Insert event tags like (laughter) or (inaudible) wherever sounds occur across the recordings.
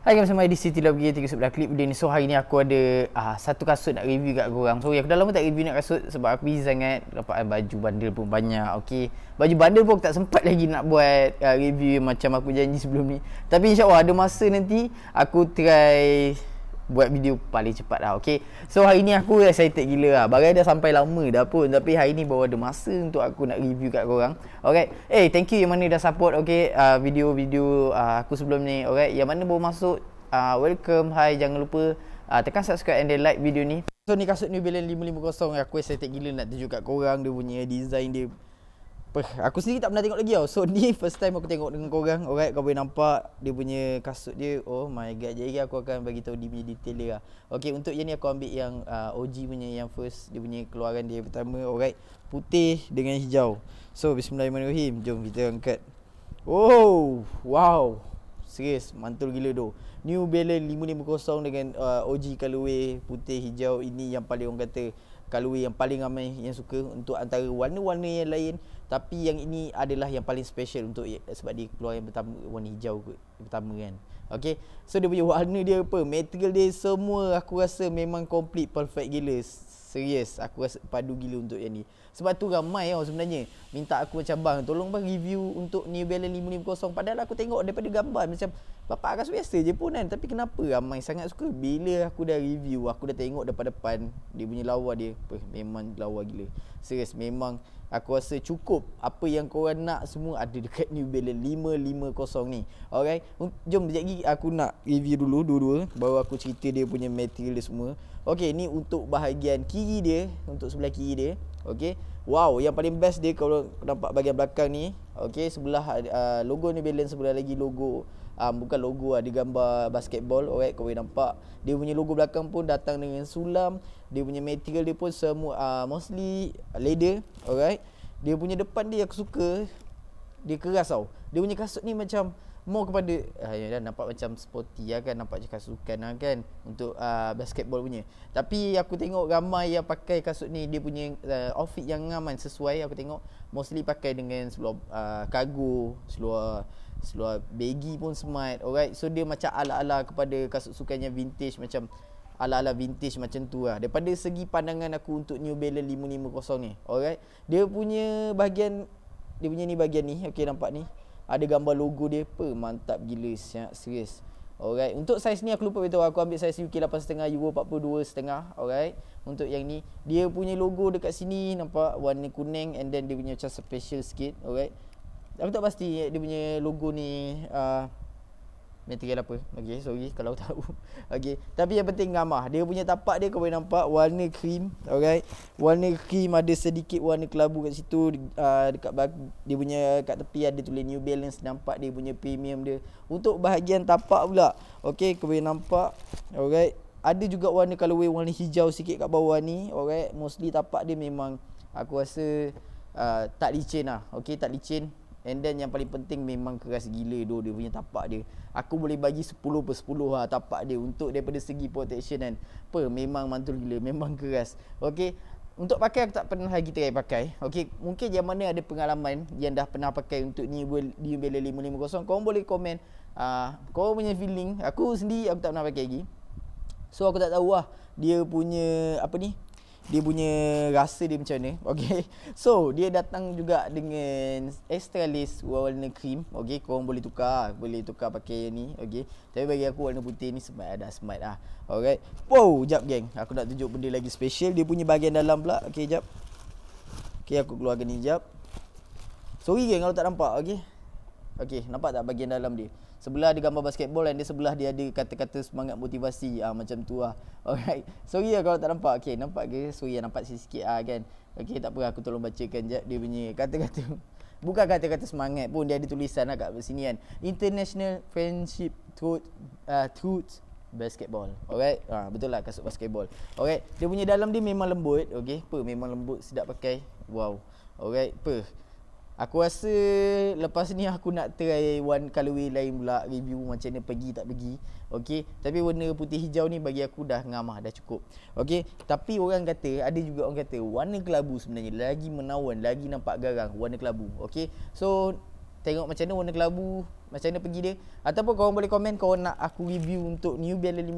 Hai guys, saya di City Love Gear 3 sebelah klip dia ni. So hari ni aku ada uh, satu kasut nak review kat korang. So aku dah lama tak review nak kasut sebab aku busy sangat. Dapatkan eh, baju bundle pun banyak. Okey, Baju bundle pun aku tak sempat lagi nak buat uh, review macam aku janji sebelum ni. Tapi insyaAllah ada masa nanti aku try buat video paling cepat lah okay so hari ni aku excited gila lah bagai dah sampai lama dah pun tapi hari ni baru ada masa untuk aku nak review kat korang alright eh hey, thank you yang mana dah support okay ah, video-video uh, aku sebelum ni alright yang mana baru masuk uh, welcome Hai, jangan lupa uh, tekan subscribe and then like video ni so ni kasut New Balance 550 aku excited gila nak tunjuk kat korang dia punya design dia Aku sendiri tak pernah tengok lagi tau (laughs) So ni first time aku tengok dengan korang Alright kau boleh nampak Dia punya kasut dia Oh my god Jadi aku akan bagi tahu dia punya detail dia lah Okay untuk yang ni aku ambil yang uh, OG punya yang first Dia punya keluaran dia pertama Alright Putih dengan hijau So bismillahirrahmanirrahim Jom kita angkat Oh Wow Serius Mantul gila tu New Balance 550 dengan uh, OG colorway putih hijau Ini yang paling orang kata kalui yang paling ramai yang suka Untuk antara warna-warna yang lain tapi yang ini adalah yang paling special untuk sebab dia keluar yang pertama warna hijau kot. Yang pertama kan. Okay. So dia punya warna dia apa? Material dia semua aku rasa memang complete perfect gila. Serius. Aku rasa padu gila untuk yang ni. Sebab tu ramai orang sebenarnya minta aku macam bang tolong bang review untuk New Balance 550. Padahal aku tengok daripada gambar macam Bapak rasa biasa je pun kan Tapi kenapa ramai sangat suka Bila aku dah review Aku dah tengok depan-depan Dia punya lawa dia Puh, Memang lawa gila Serius memang Aku rasa cukup Apa yang korang nak semua Ada dekat New Balance 550 ni Alright Jom sekejap lagi Aku nak review dulu Dua-dua Baru aku cerita dia punya material dia semua Okay ni untuk bahagian kiri dia Untuk sebelah kiri dia Okey. Wow, yang paling best dia kalau nampak bagian belakang ni. Okey, sebelah uh, logo ni balance sebelah lagi logo um, bukan logo lah, dia gambar basketball. Alright, kau boleh nampak. Dia punya logo belakang pun datang dengan sulam. Dia punya material dia pun semua uh, mostly leather. Alright. Dia punya depan dia aku suka. Dia keras tau. Dia punya kasut ni macam more kepada uh, ya dah nampak macam sporty lah kan nampak macam kasukan lah kan untuk uh, basketball punya tapi aku tengok ramai yang pakai kasut ni dia punya uh, outfit yang aman sesuai aku tengok mostly pakai dengan seluar uh, cargo seluar seluar baggy pun smart alright so dia macam ala-ala kepada kasut sukan yang vintage macam ala-ala vintage macam tu lah daripada segi pandangan aku untuk New Balance 550 ni alright dia punya bahagian dia punya ni bahagian ni okey nampak ni ada gambar logo dia apa mantap gila siap serius alright untuk saiz ni aku lupa betul aku ambil saiz UK 8.5 euro 42 setengah alright untuk yang ni dia punya logo dekat sini nampak warna kuning and then dia punya macam special sikit alright aku tak pasti dia punya logo ni uh, material apa okey sorry (laughs) kalau tahu okey tapi yang penting gamah dia punya tapak dia kau boleh nampak warna cream alright warna cream ada sedikit warna kelabu kat situ uh, dekat bah- dia punya kat tepi ada tulis new balance nampak dia punya premium dia untuk bahagian tapak pula okey kau boleh nampak alright ada juga warna colorway warna hijau sikit kat bawah ni alright mostly tapak dia memang aku rasa uh, tak licin lah okay, tak licin And then yang paling penting memang keras gila tu dia punya tapak dia. Aku boleh bagi 10 per 10 lah tapak dia untuk daripada segi protection kan. Apa memang mantul gila, memang keras. Okey. Untuk pakai aku tak pernah lagi try pakai. Okey, mungkin yang mana ada pengalaman yang dah pernah pakai untuk New Balance 550, kau boleh komen uh, ah, kau punya feeling. Aku sendiri aku tak pernah pakai lagi. So aku tak tahu lah dia punya apa ni dia punya rasa dia macam ni (laughs) okey so dia datang juga dengan extra warna cream okey kau orang boleh tukar boleh tukar pakai yang ni okey tapi bagi aku warna putih ni sebab ada smart ah alright wow jap geng aku nak tunjuk benda lagi special dia punya bahagian dalam pula okey jap okey aku keluarkan ni jap sorry geng kalau tak nampak okey okey nampak tak bahagian dalam dia sebelah dia gambar basketball dan dia sebelah dia ada kata-kata semangat motivasi ah macam tu ah. (laughs) Alright. Sorry ah kalau tak nampak. Okey, nampak ke? Sorry ah nampak sikit ah kan. Okay, tak apa aku tolong bacakan je dia punya kata-kata. (laughs) Bukan kata-kata semangat pun dia ada tulisan lah kat sini kan. International Friendship Truth uh, Truth basketball. Okey. Ha, ah, betul lah kasut basketball. Okey. Dia punya dalam dia memang lembut. okay? Apa memang lembut sedap pakai. Wow. Alright. Apa? Aku rasa lepas ni aku nak try one colorway lain pula review macam ni pergi tak pergi. Okey, tapi warna putih hijau ni bagi aku dah ngamah dah cukup. Okey, tapi orang kata ada juga orang kata warna kelabu sebenarnya lagi menawan, lagi nampak garang warna kelabu. Okey. So tengok macam ni warna kelabu macam ni pergi dia ataupun kau boleh komen kau nak aku review untuk New Balance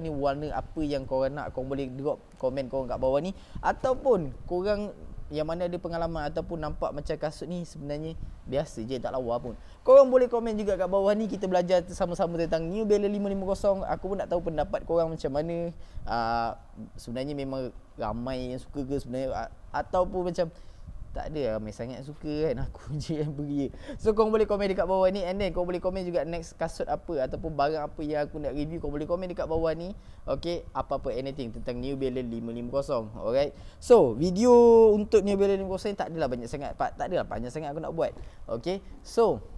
550 ni warna apa yang kau nak kau boleh drop komen kau kat bawah ni ataupun korang yang mana ada pengalaman ataupun nampak macam kasut ni sebenarnya biasa je tak lawa pun. Kau Korang boleh komen juga kat bawah ni kita belajar sama-sama tentang New Balance 550. Aku pun nak tahu pendapat kau korang macam mana. Uh, sebenarnya memang ramai yang suka ke sebenarnya uh, ataupun macam tak ada ramai sangat suka kan aku (laughs) je yang beria. So kau boleh komen dekat bawah ni and then kau boleh komen juga next kasut apa ataupun barang apa yang aku nak review kau boleh komen dekat bawah ni. Okay apa-apa anything tentang New Balance 550. Alright. So video untuk New Balance 550 ni tak adalah banyak sangat. Tak adalah banyak sangat aku nak buat. Okay So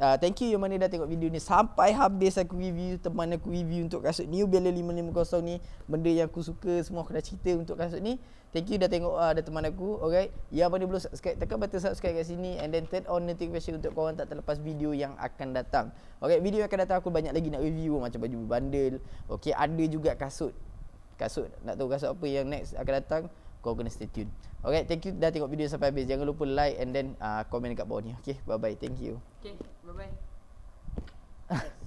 Uh, thank you yang mana dah tengok video ni sampai habis aku review teman aku review untuk kasut New Balance 550 ni benda yang aku suka semua aku dah cerita untuk kasut ni thank you dah tengok uh, ada teman aku alright Ya, mana belum subscribe tekan button subscribe kat sini and then turn on notification untuk korang tak terlepas video yang akan datang alright video yang akan datang aku banyak lagi nak review macam baju bundle okey ada juga kasut kasut nak tahu kasut apa yang next akan datang kau kena stay tune. Okay, thank you dah tengok video sampai habis. Jangan lupa like and then uh, comment dekat bawah ni. Okay, bye-bye. Thank you. Okay, bye-bye. (laughs)